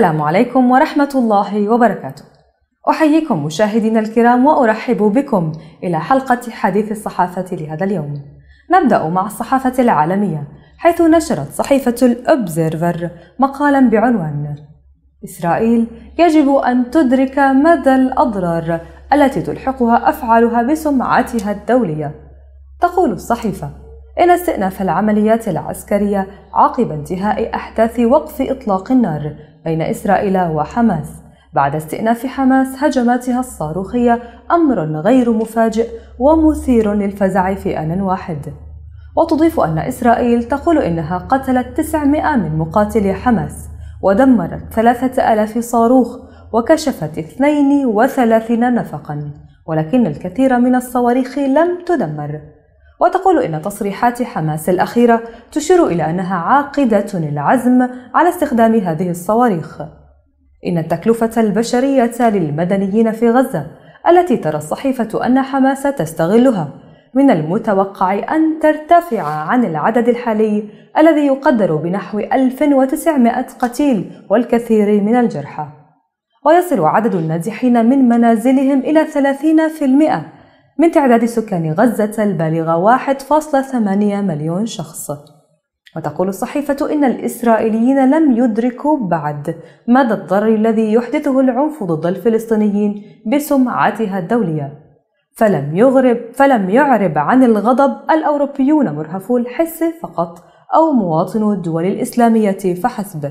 السلام عليكم ورحمة الله وبركاته. أحييكم مشاهدينا الكرام وأرحب بكم إلى حلقة حديث الصحافة لهذا اليوم. نبدأ مع الصحافة العالمية حيث نشرت صحيفة الأوبزيرفر مقالا بعنوان إسرائيل يجب أن تدرك مدى الأضرار التي تلحقها أفعالها بسمعتها الدولية. تقول الصحيفة إلى استئناف العمليات العسكرية عقب انتهاء أحداث وقف إطلاق النار بين إسرائيل وحماس بعد استئناف حماس هجماتها الصاروخية أمر غير مفاجئ ومثير للفزع في آن واحد وتضيف أن إسرائيل تقول إنها قتلت 900 من مقاتلي حماس ودمرت 3000 صاروخ وكشفت 32 نفقا ولكن الكثير من الصواريخ لم تدمر وتقول إن تصريحات حماس الأخيرة تشير إلى أنها عاقدة العزم على استخدام هذه الصواريخ. إن التكلفة البشرية للمدنيين في غزة التي ترى الصحيفة أن حماس تستغلها من المتوقع أن ترتفع عن العدد الحالي الذي يقدر بنحو 1900 قتيل والكثير من الجرحى ويصل عدد النازحين من منازلهم إلى 30% من تعداد سكان غزة البالغ 1.8 مليون شخص وتقول الصحيفة إن الإسرائيليين لم يدركوا بعد مدى الضرر الذي يحدثه العنف ضد الفلسطينيين بسمعتها الدولية فلم يغرب فلم يعرب عن الغضب الأوروبيون مرهفو الحس فقط أو مواطنو الدول الإسلامية فحسب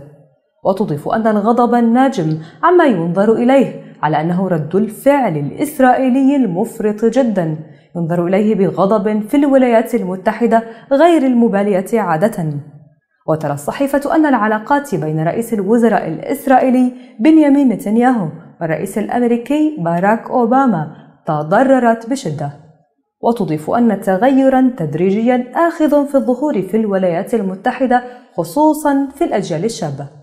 وتضيف أن الغضب الناجم عما ينظر إليه على أنه رد الفعل الإسرائيلي المفرط جدا ينظر إليه بغضب في الولايات المتحدة غير المبالية عادة وترى الصحيفة أن العلاقات بين رئيس الوزراء الإسرائيلي بنيامين نتنياهو والرئيس الأمريكي باراك أوباما تضررت بشدة وتضيف أن تغيرا تدريجيا آخذ في الظهور في الولايات المتحدة خصوصا في الأجيال الشابة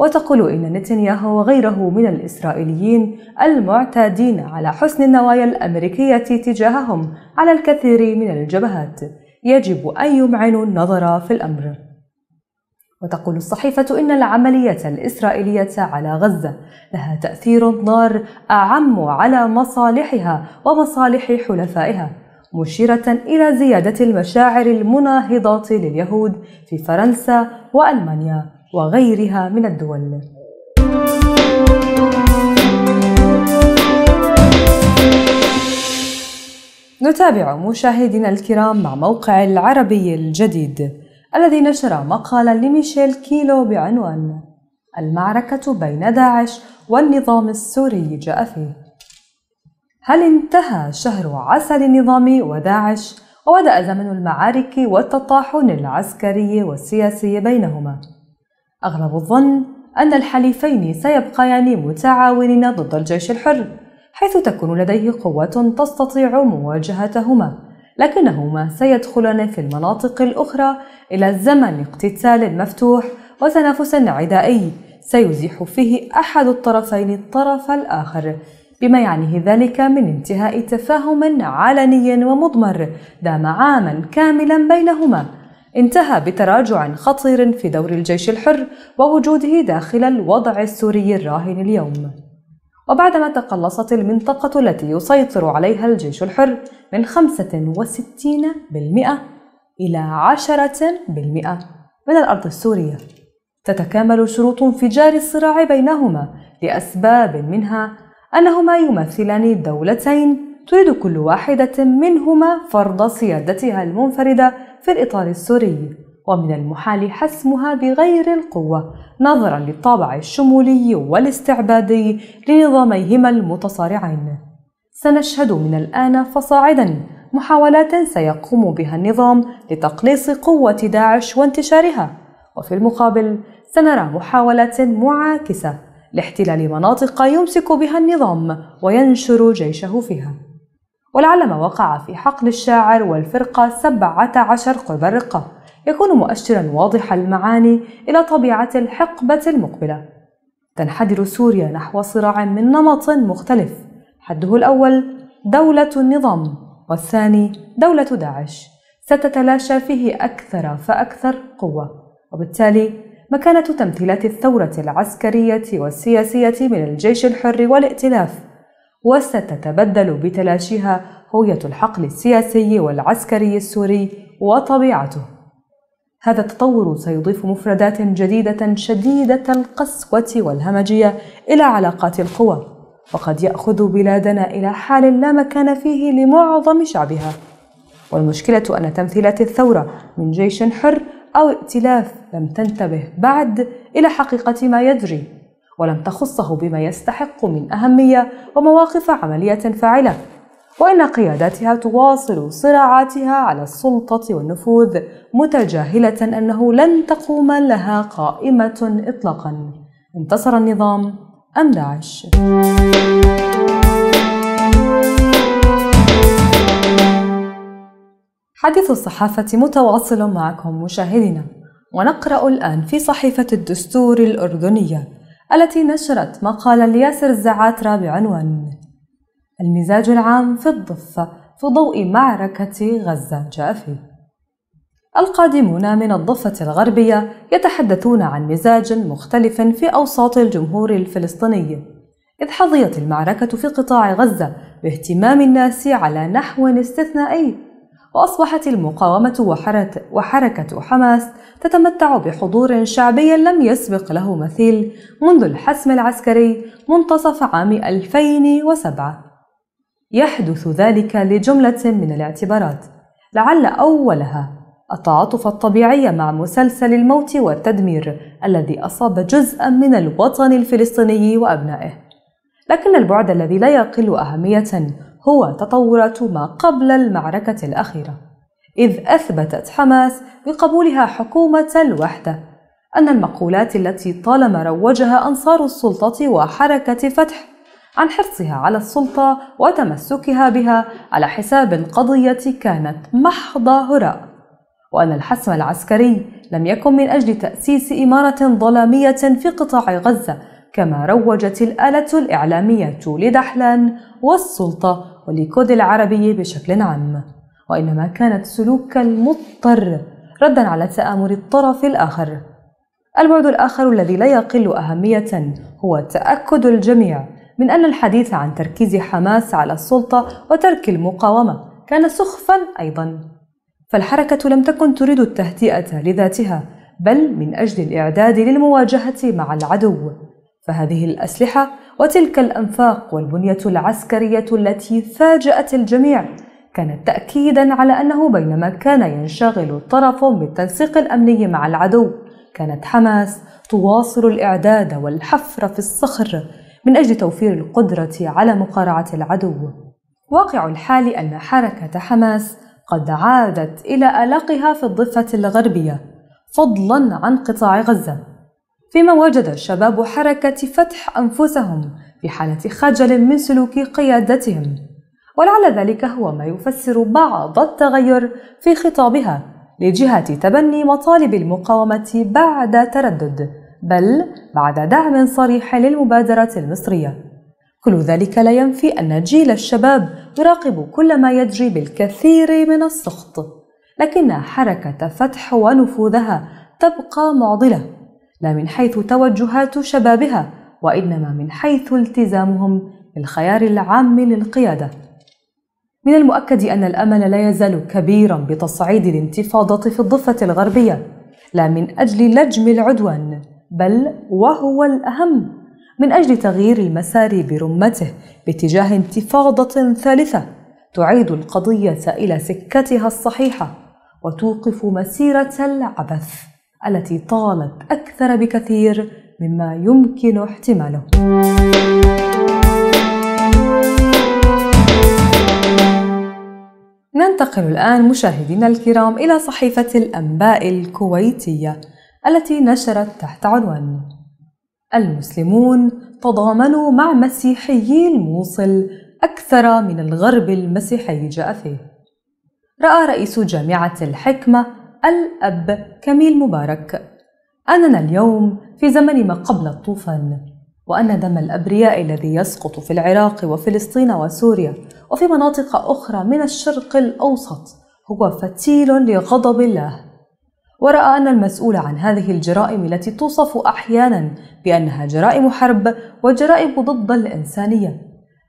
وتقول إن نتنياهو وغيره من الإسرائيليين المعتادين على حسن النوايا الأمريكية تجاههم على الكثير من الجبهات يجب أن يمعنوا النظر في الأمر وتقول الصحيفة إن العملية الإسرائيلية على غزة لها تأثير ضار أعم على مصالحها ومصالح حلفائها مشيرة إلى زيادة المشاعر المناهضة لليهود في فرنسا وألمانيا وغيرها من الدول نتابع مشاهدينا الكرام مع موقع العربي الجديد الذي نشر مقالا لميشيل كيلو بعنوان المعركة بين داعش والنظام السوري جاء فيه هل انتهى شهر عسل النظام وداعش وبدأ زمن المعارك والتطاحن العسكري والسياسي بينهما؟ أغلب الظن أن الحليفين سيبقيان متعاونين ضد الجيش الحر حيث تكون لديه قوة تستطيع مواجهتهما لكنهما سيدخلان في المناطق الأخرى إلى زمن اقتتال مفتوح وتنافس عدائي سيزيح فيه أحد الطرفين الطرف الآخر بما يعنيه ذلك من انتهاء تفاهم علني ومضمر دام عاما كاملا بينهما انتهى بتراجع خطير في دور الجيش الحر ووجوده داخل الوضع السوري الراهن اليوم وبعدما تقلصت المنطقة التي يسيطر عليها الجيش الحر من 65% إلى 10% من الأرض السورية تتكامل شروط انفجار الصراع بينهما لأسباب منها أنهما يمثلان دولتين تريد كل واحدة منهما فرض سيادتها المنفردة في الإطار السوري ومن المحال حسمها بغير القوة نظرا للطابع الشمولي والاستعبادي لنظاميهما المتصارعين سنشهد من الآن فصاعدا محاولات سيقوم بها النظام لتقليص قوة داعش وانتشارها وفي المقابل سنرى محاولات معاكسة لاحتلال مناطق يمسك بها النظام وينشر جيشه فيها ولعل ما وقع في حقل الشاعر والفرقة 17 قرب الرقة يكون مؤشرا واضح المعاني إلى طبيعة الحقبة المقبلة تنحدر سوريا نحو صراع من نمط مختلف حده الأول دولة النظام والثاني دولة داعش ستتلاشى فيه أكثر فأكثر قوة وبالتالي مكانة تمثيلات الثورة العسكرية والسياسية من الجيش الحر والائتلاف وستتبدل بتلاشيها هوية الحقل السياسي والعسكري السوري وطبيعته. هذا التطور سيضيف مفردات جديدة شديدة القسوة والهمجية إلى علاقات القوى، وقد يأخذ بلادنا إلى حال لا مكان فيه لمعظم شعبها. والمشكلة أن تمثيلات الثورة من جيش حر أو ائتلاف لم تنتبه بعد إلى حقيقة ما يجري ولم تخصه بما يستحق من أهمية ومواقف عملية فاعلة وإن قياداتها تواصل صراعاتها على السلطة والنفوذ متجاهلة أنه لن تقوم لها قائمة إطلاقا انتصر النظام أم داعش؟ حديث الصحافة متواصل معكم مشاهدينا ونقرأ الآن في صحيفة الدستور الأردنية التي نشرت مقالا لياسر الزعاترة بعنوان المزاج العام في الضفة في ضوء معركة غزة جاء فيه القادمون من الضفة الغربية يتحدثون عن مزاج مختلف في أوساط الجمهور الفلسطيني إذ حظيت المعركة في قطاع غزة باهتمام الناس على نحو استثنائي وأصبحت المقاومة وحركة حماس تتمتع بحضور شعبي لم يسبق له مثيل منذ الحسم العسكري منتصف عام 2007 يحدث ذلك لجملة من الاعتبارات لعل أولها التعاطف الطبيعي مع مسلسل الموت والتدمير الذي أصاب جزءا من الوطن الفلسطيني وأبنائه لكن البعد الذي لا يقل أهمية هو تطورات ما قبل المعركة الأخيرة إذ أثبتت حماس بقبولها حكومة الوحدة أن المقولات التي طالما روجها أنصار السلطة وحركة فتح عن حرصها على السلطة وتمسكها بها على حساب القضية كانت محض هراء وأن الحسم العسكري لم يكن من أجل تأسيس إمارة ظلامية في قطاع غزة كما روجت الآلة الإعلامية لدحلان والسلطة ولكود العربي بشكل عام وإنما كانت سلوكا مضطر ردا على تآمر الطرف الآخر البعد الآخر الذي لا يقل أهمية هو تأكد الجميع من أن الحديث عن تركيز حماس على السلطة وترك المقاومة كان سخفا أيضا فالحركة لم تكن تريد التهدئة لذاتها بل من أجل الإعداد للمواجهة مع العدو فهذه الأسلحة وتلك الأنفاق والبنية العسكرية التي فاجأت الجميع كانت تأكيدا على أنه بينما كان ينشغل طرف بالتنسيق الأمني مع العدو كانت حماس تواصل الإعداد والحفر في الصخر من أجل توفير القدرة على مقارعة العدو واقع الحال أن حركة حماس قد عادت إلى ألاقها في الضفة الغربية فضلا عن قطاع غزة فيما وجد الشباب حركة فتح أنفسهم في حالة خجل من سلوك قيادتهم ولعل ذلك هو ما يفسر بعض التغير في خطابها لجهة تبني مطالب المقاومة بعد تردد بل بعد دعم صريح للمبادرة المصرية كل ذلك لا ينفي أن جيل الشباب يراقب كل ما يجري بالكثير من السخط لكن حركة فتح ونفوذها تبقى معضلة لا من حيث توجهات شبابها وإنما من حيث التزامهم بالخيار العام للقيادة من المؤكد أن الأمل لا يزال كبيرا بتصعيد الانتفاضة في الضفة الغربية لا من أجل لجم العدوان بل وهو الأهم من أجل تغيير المسار برمته باتجاه انتفاضة ثالثة تعيد القضية إلى سكتها الصحيحة وتوقف مسيرة العبث التي طالت أكثر بكثير مما يمكن احتماله. ننتقل الآن مشاهدينا الكرام إلى صحيفة الأنباء الكويتية التي نشرت تحت عنوان المسلمون تضامنوا مع مسيحيي الموصل أكثر من الغرب المسيحي جاء فيه رأى رئيس جامعة الحكمة الأب كميل مبارك أننا اليوم في زمن ما قبل الطوفان وأن دم الأبرياء الذي يسقط في العراق وفلسطين وسوريا وفي مناطق أخرى من الشرق الأوسط هو فتيل لغضب الله ورأى أن المسؤول عن هذه الجرائم التي توصف أحيانا بأنها جرائم حرب وجرائم ضد الإنسانية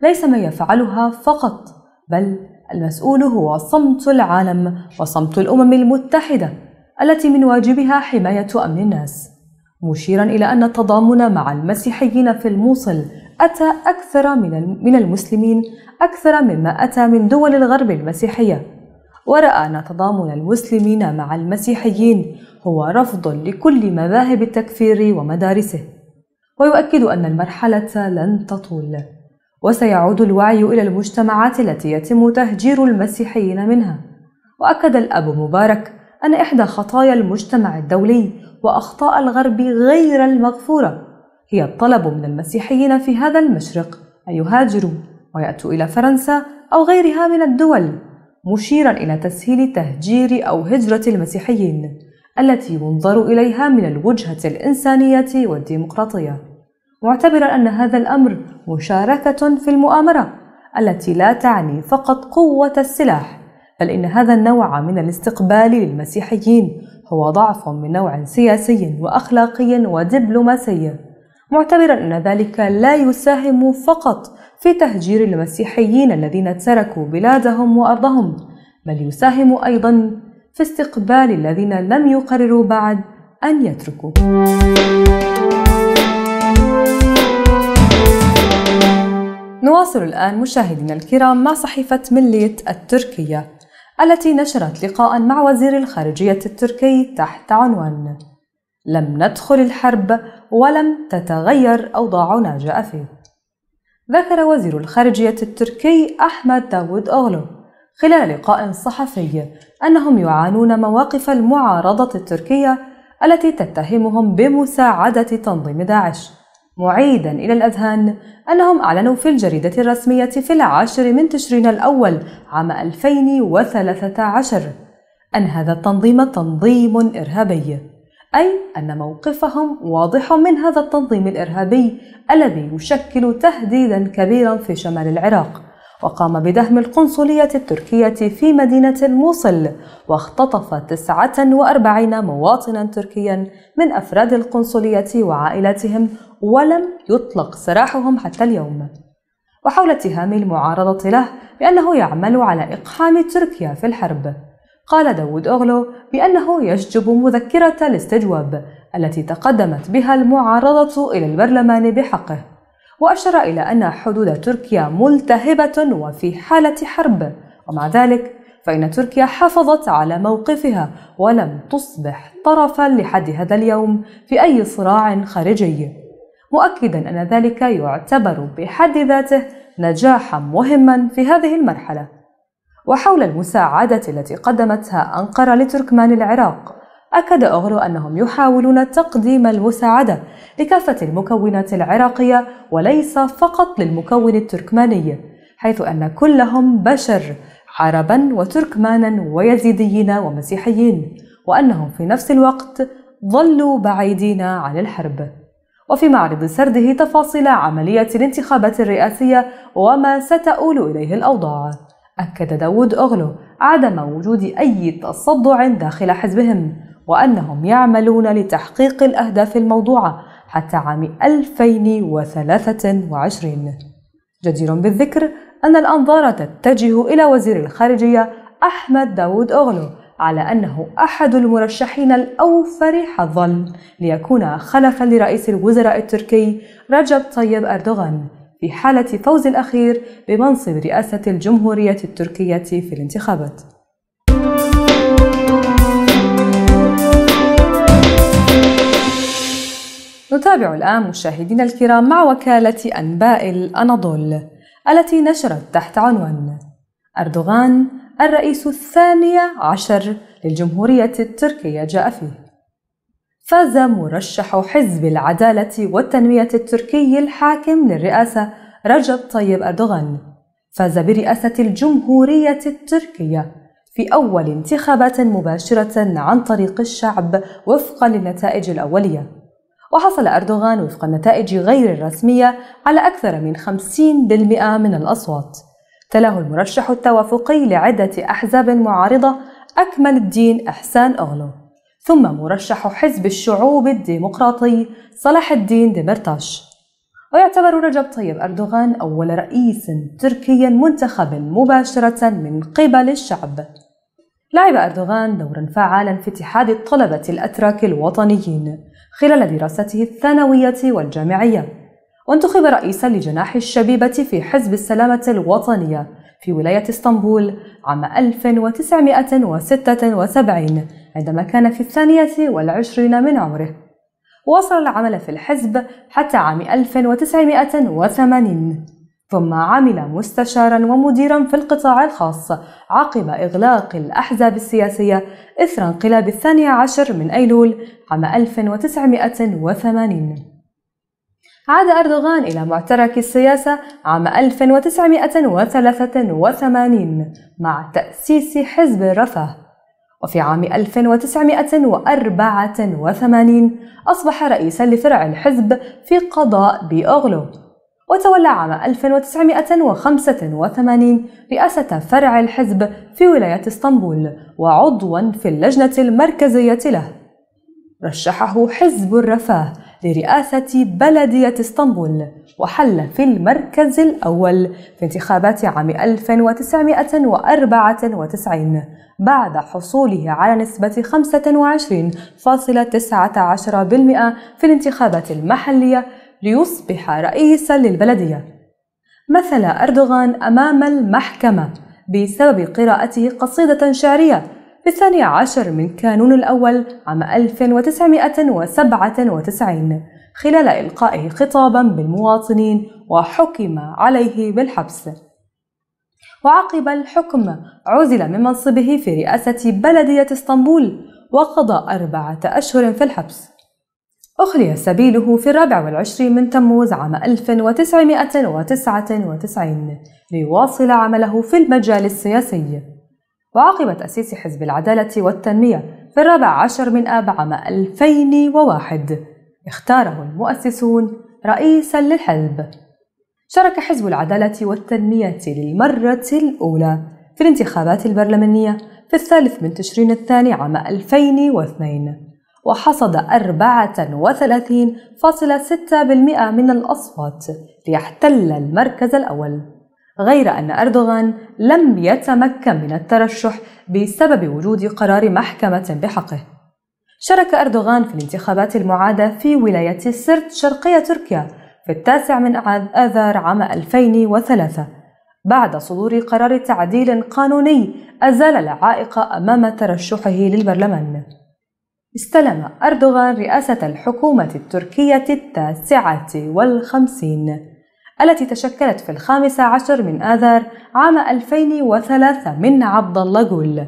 ليس من يفعلها فقط بل المسؤول هو صمت العالم وصمت الأمم المتحدة التي من واجبها حماية أمن الناس مشيرا إلى أن التضامن مع المسيحيين في الموصل أتى أكثر من المسلمين أكثر مما أتى من دول الغرب المسيحية ورأى أن تضامن المسلمين مع المسيحيين هو رفض لكل مذاهب التكفير ومدارسه ويؤكد أن المرحلة لن تطول وسيعود الوعي إلى المجتمعات التي يتم تهجير المسيحيين منها وأكد الأب مبارك أن إحدى خطايا المجتمع الدولي وأخطاء الغرب غير المغفورة هي الطلب من المسيحيين في هذا المشرق أن يهاجروا ويأتوا إلى فرنسا أو غيرها من الدول مشيرا إلى تسهيل تهجير أو هجرة المسيحيين التي ينظر إليها من الوجهة الإنسانية والديمقراطية معتبرا أن هذا الأمر مشاركة في المؤامرة التي لا تعني فقط قوة السلاح بل إن هذا النوع من الاستقبال للمسيحيين هو ضعف من نوع سياسي وأخلاقي ودبلوماسي معتبرا أن ذلك لا يساهم فقط في تهجير المسيحيين الذين تركوا بلادهم وأرضهم بل يساهم أيضا في استقبال الذين لم يقرروا بعد أن يتركوا نواصل الآن مشاهدينا الكرام مع صحيفة ملية التركية التي نشرت لقاء مع وزير الخارجية التركي تحت عنوان لم ندخل الحرب ولم تتغير أوضاعنا جافي ذكر وزير الخارجية التركي أحمد داود أغلو خلال لقاء صحفي أنهم يعانون مواقف المعارضة التركية التي تتهمهم بمساعدة تنظيم داعش معيدا إلى الأذهان أنهم أعلنوا في الجريدة الرسمية في العاشر من تشرين الأول عام 2013 أن هذا التنظيم تنظيم إرهابي أي أن موقفهم واضح من هذا التنظيم الإرهابي الذي يشكل تهديدا كبيرا في شمال العراق وقام بدهم القنصلية التركية في مدينة الموصل واختطف 49 مواطنا تركيا من أفراد القنصلية وعائلاتهم ولم يطلق سراحهم حتى اليوم وحول اتهام المعارضة له بأنه يعمل على إقحام تركيا في الحرب قال داود أغلو بأنه يشجب مذكرة الاستجواب التي تقدمت بها المعارضة إلى البرلمان بحقه وأشار إلى أن حدود تركيا ملتهبة وفي حالة حرب ومع ذلك فإن تركيا حافظت على موقفها ولم تصبح طرفا لحد هذا اليوم في أي صراع خارجي مؤكدا أن ذلك يعتبر بحد ذاته نجاحا مهما في هذه المرحلة وحول المساعدة التي قدمتها أنقرة لتركمان العراق أكد أغلو أنهم يحاولون تقديم المساعدة لكافة المكونات العراقية وليس فقط للمكون التركماني حيث أن كلهم بشر عربا وتركمانا ويزيديين ومسيحيين وأنهم في نفس الوقت ظلوا بعيدين عن الحرب وفي معرض سرده تفاصيل عملية الانتخابات الرئاسية وما ستؤول إليه الأوضاع أكد داود أغلو عدم وجود أي تصدع داخل حزبهم وأنهم يعملون لتحقيق الأهداف الموضوعة حتى عام 2023 جدير بالذكر أن الأنظار تتجه إلى وزير الخارجية أحمد داود أغلو على أنه أحد المرشحين الأوفر حظا ليكون خلفا لرئيس الوزراء التركي رجب طيب أردوغان في حالة فوز الأخير بمنصب رئاسة الجمهورية التركية في الانتخابات نتابع الآن مشاهدينا الكرام مع وكالة أنباء الأناضول التي نشرت تحت عنوان أردوغان الرئيس الثاني عشر للجمهورية التركية جاء فيه فاز مرشح حزب العدالة والتنمية التركي الحاكم للرئاسة رجب طيب أردوغان فاز برئاسة الجمهورية التركية في أول انتخابات مباشرة عن طريق الشعب وفقا للنتائج الأولية وحصل أردوغان وفق النتائج غير الرسمية على أكثر من 50% من الأصوات تلاه المرشح التوافقي لعدة أحزاب معارضة أكمل الدين إحسان أغلو ثم مرشح حزب الشعوب الديمقراطي صلاح الدين ديمرتاش ويعتبر رجب طيب أردوغان أول رئيس تركي منتخب مباشرة من قبل الشعب لعب أردوغان دورا فعالا في اتحاد الطلبة الأتراك الوطنيين خلال دراسته الثانوية والجامعية وانتخب رئيسا لجناح الشبيبة في حزب السلامة الوطنية في ولاية اسطنبول عام 1976 عندما كان في الثانية والعشرين من عمره واصل العمل في الحزب حتى عام 1980 ثم عمل مستشارا ومديرا في القطاع الخاص عقب إغلاق الأحزاب السياسية إثر انقلاب الثاني عشر من أيلول عام 1980 عاد أردوغان إلى معترك السياسة عام 1983 مع تأسيس حزب الرفاه وفي عام 1984 أصبح رئيسا لفرع الحزب في قضاء بأغلو وتولى عام 1985 رئاسة فرع الحزب في ولاية اسطنبول وعضوا في اللجنة المركزية له. رشحه حزب الرفاه لرئاسة بلدية اسطنبول وحل في المركز الأول في انتخابات عام 1994 بعد حصوله على نسبة 25.19% في الانتخابات المحلية ليصبح رئيسا للبلدية مثل أردوغان أمام المحكمة بسبب قراءته قصيدة شعرية الثاني عشر من كانون الأول عام 1997 خلال إلقائه خطابا بالمواطنين وحكم عليه بالحبس وعقب الحكم عزل من منصبه في رئاسة بلدية اسطنبول وقضى أربعة أشهر في الحبس أخلي سبيله في الرابع والعشرين من تموز عام 1999 ليواصل عمله في المجال السياسي وعقب تأسيس حزب العدالة والتنمية في الرابع عشر من آب عام 2001 اختاره المؤسسون رئيسا للحزب شارك حزب العدالة والتنمية للمرة الأولى في الانتخابات البرلمانية في الثالث من تشرين الثاني عام 2002 وحصد 34.6% من الأصوات ليحتل المركز الأول غير أن أردوغان لم يتمكن من الترشح بسبب وجود قرار محكمة بحقه شارك أردوغان في الانتخابات المعادة في ولاية سرت شرقية تركيا في التاسع من آذار عام 2003 بعد صدور قرار تعديل قانوني أزال العائق أمام ترشحه للبرلمان استلم أردوغان رئاسة الحكومة التركية التاسعة والخمسين التي تشكلت في الخامس عشر من آذار عام 2003 من عبد الله جول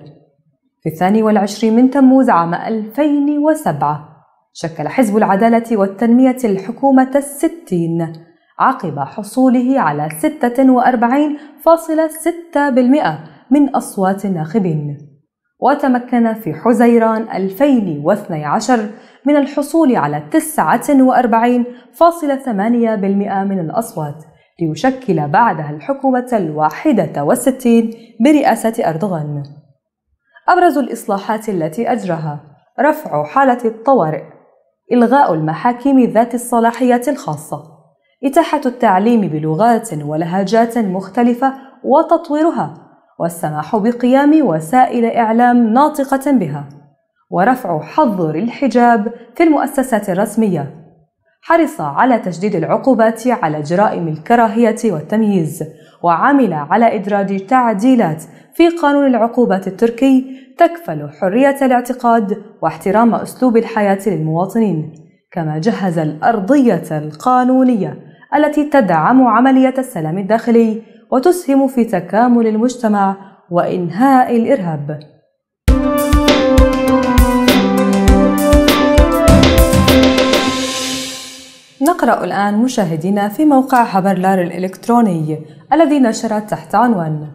في الثاني والعشرين من تموز عام 2007 شكل حزب العدالة والتنمية الحكومة الستين عقب حصوله على 46.6% من أصوات الناخبين وتمكن في حزيران 2012 من الحصول على 49.8% من الأصوات ليشكل بعدها الحكومة الواحدة والستين برئاسة أردوغان أبرز الإصلاحات التي أجراها رفع حالة الطوارئ إلغاء المحاكم ذات الصلاحية الخاصة إتاحة التعليم بلغات ولهجات مختلفة وتطويرها والسماح بقيام وسائل إعلام ناطقة بها ورفع حظر الحجاب في المؤسسات الرسمية حرص على تشديد العقوبات على جرائم الكراهية والتمييز وعمل على إدراج تعديلات في قانون العقوبات التركي تكفل حرية الاعتقاد واحترام أسلوب الحياة للمواطنين كما جهز الأرضية القانونية التي تدعم عملية السلام الداخلي وتسهم في تكامل المجتمع وإنهاء الإرهاب نقرأ الآن مشاهدينا في موقع هابرلار الإلكتروني الذي نشر تحت عنوان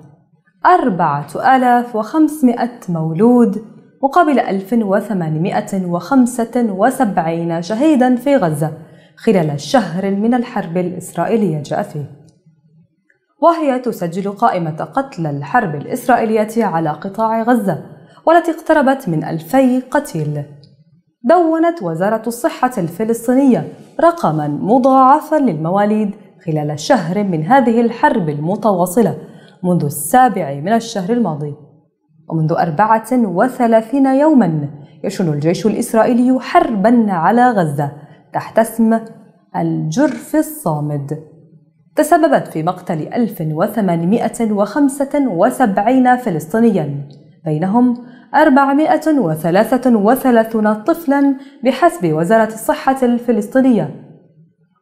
4500 مولود مقابل 1875 شهيدا في غزة خلال شهر من الحرب الإسرائيلية جاء فيه وهي تسجل قائمة قتلى الحرب الإسرائيلية على قطاع غزة والتي اقتربت من ألفي قتيل دونت وزارة الصحة الفلسطينية رقما مضاعفا للمواليد خلال شهر من هذه الحرب المتواصلة منذ السابع من الشهر الماضي ومنذ 34 يوما يشن الجيش الإسرائيلي حربا على غزة تحت اسم الجرف الصامد تسببت في مقتل 1875 فلسطينيا بينهم 433 طفلا بحسب وزارة الصحة الفلسطينية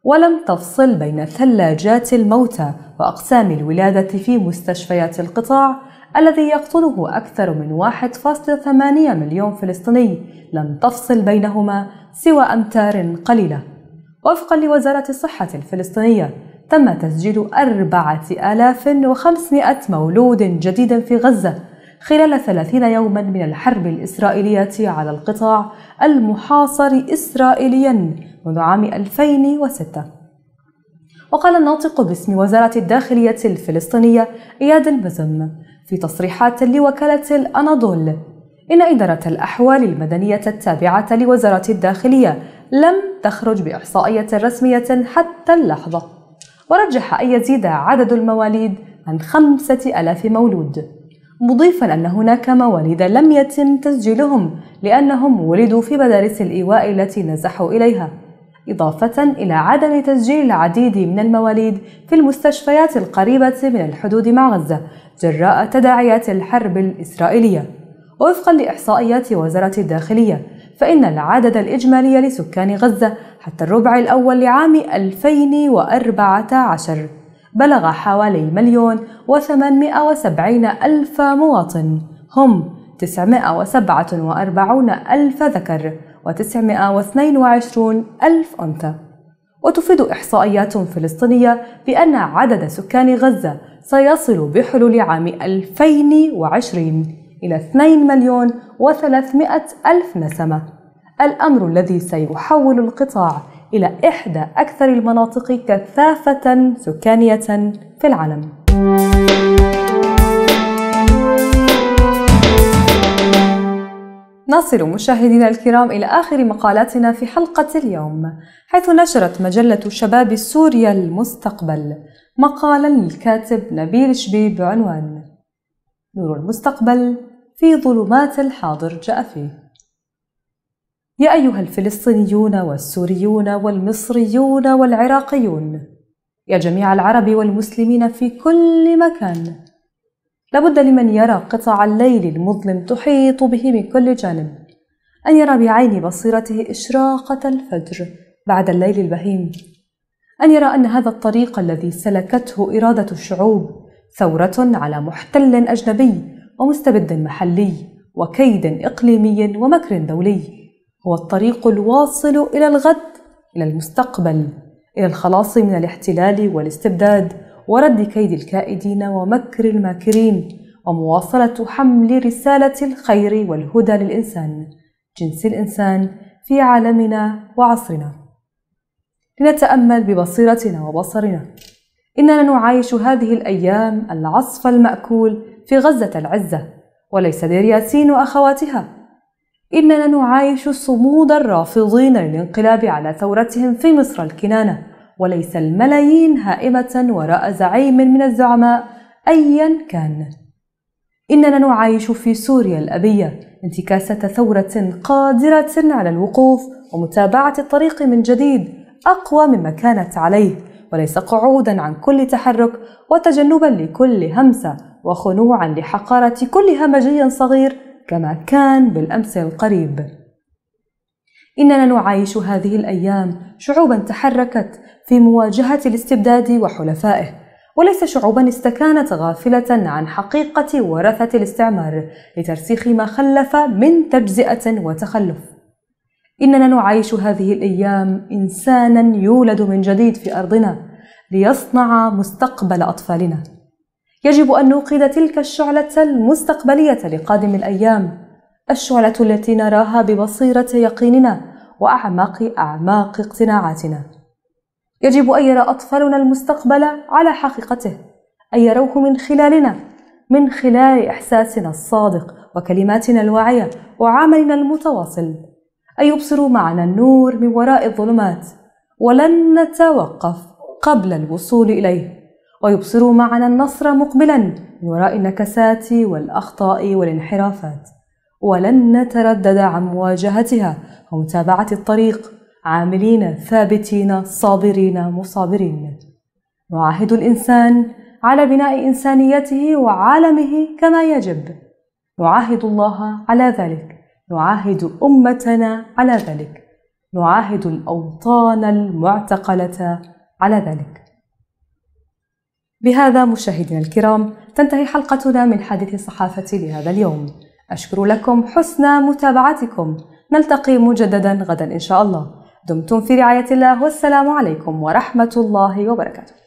ولم تفصل بين ثلاجات الموتى وأقسام الولادة في مستشفيات القطاع الذي يقتله أكثر من 1.8 مليون فلسطيني لم تفصل بينهما سوى أمتار قليلة وفقا لوزارة الصحة الفلسطينية تم تسجيل 4500 مولود جديد في غزة خلال 30 يوما من الحرب الإسرائيلية على القطاع المحاصر إسرائيليا منذ عام 2006 وقال الناطق باسم وزارة الداخلية الفلسطينية إياد البزم في تصريحات لوكالة الأناضول إن إدارة الأحوال المدنية التابعة لوزارة الداخلية لم تخرج بإحصائية رسمية حتى اللحظة ورجح أن يزيد عدد المواليد عن خمسة ألاف مولود مضيفا أن هناك مواليد لم يتم تسجيلهم لأنهم ولدوا في مدارس الإيواء التي نزحوا إليها إضافة إلى عدم تسجيل العديد من المواليد في المستشفيات القريبة من الحدود مع غزة جراء تداعيات الحرب الإسرائيلية ووفقا لإحصائيات وزارة الداخلية فإن العدد الإجمالي لسكان غزة حتى الربع الأول لعام 2014 بلغ حوالي مليون وثمانمائة وسبعين ألف مواطن هم وأربعون ألف ذكر و وعشرون ألف أنثى وتفيد إحصائيات فلسطينية بأن عدد سكان غزة سيصل بحلول عام 2020 إلى 2 مليون و300 ألف نسمة الأمر الذي سيحول القطاع إلى إحدى أكثر المناطق كثافة سكانية في العالم نصل مشاهدينا الكرام إلى آخر مقالاتنا في حلقة اليوم حيث نشرت مجلة شباب سوريا المستقبل مقالا للكاتب نبيل شبيب بعنوان نور المستقبل في ظلمات الحاضر جاء فيه يا ايها الفلسطينيون والسوريون والمصريون والعراقيون يا جميع العرب والمسلمين في كل مكان لابد لمن يرى قطع الليل المظلم تحيط به من كل جانب ان يرى بعين بصيرته اشراقه الفجر بعد الليل البهيم ان يرى ان هذا الطريق الذي سلكته اراده الشعوب ثورة على محتل أجنبي ومستبد محلي وكيد إقليمي ومكر دولي هو الطريق الواصل إلى الغد إلى المستقبل إلى الخلاص من الاحتلال والاستبداد ورد كيد الكائدين ومكر الماكرين ومواصلة حمل رسالة الخير والهدى للإنسان جنس الإنسان في عالمنا وعصرنا لنتأمل ببصيرتنا وبصرنا إننا نعايش هذه الأيام العصف المأكول في غزة العزة وليس دير ياسين وأخواتها إننا نعايش صمود الرافضين للانقلاب على ثورتهم في مصر الكنانة وليس الملايين هائمة وراء زعيم من الزعماء أيا كان إننا نعايش في سوريا الأبية انتكاسة ثورة قادرة على الوقوف ومتابعة الطريق من جديد أقوى مما كانت عليه وليس قعودا عن كل تحرك وتجنبا لكل همسة وخنوعا لحقارة كل همجي صغير كما كان بالأمس القريب إننا نعايش هذه الأيام شعوبا تحركت في مواجهة الاستبداد وحلفائه وليس شعوبا استكانت غافلة عن حقيقة ورثة الاستعمار لترسيخ ما خلف من تجزئة وتخلف إننا نعيش هذه الأيام إنسانا يولد من جديد في أرضنا ليصنع مستقبل أطفالنا يجب أن نوقد تلك الشعلة المستقبلية لقادم الأيام الشعلة التي نراها ببصيرة يقيننا وأعماق أعماق اقتناعاتنا يجب أن يرى أطفالنا المستقبل على حقيقته أن يروه من خلالنا من خلال إحساسنا الصادق وكلماتنا الواعية وعملنا المتواصل أن يبصروا معنا النور من وراء الظلمات ولن نتوقف قبل الوصول إليه ويبصروا معنا النصر مقبلا من وراء النكسات والأخطاء والانحرافات ولن نتردد عن مواجهتها ومتابعة الطريق عاملين ثابتين صابرين مصابرين نعاهد الإنسان على بناء إنسانيته وعالمه كما يجب نعاهد الله على ذلك نعاهد أمتنا على ذلك نعاهد الأوطان المعتقلة على ذلك بهذا مشاهدينا الكرام تنتهي حلقتنا من حديث الصحافة لهذا اليوم أشكر لكم حسن متابعتكم نلتقي مجددا غدا إن شاء الله دمتم في رعاية الله والسلام عليكم ورحمة الله وبركاته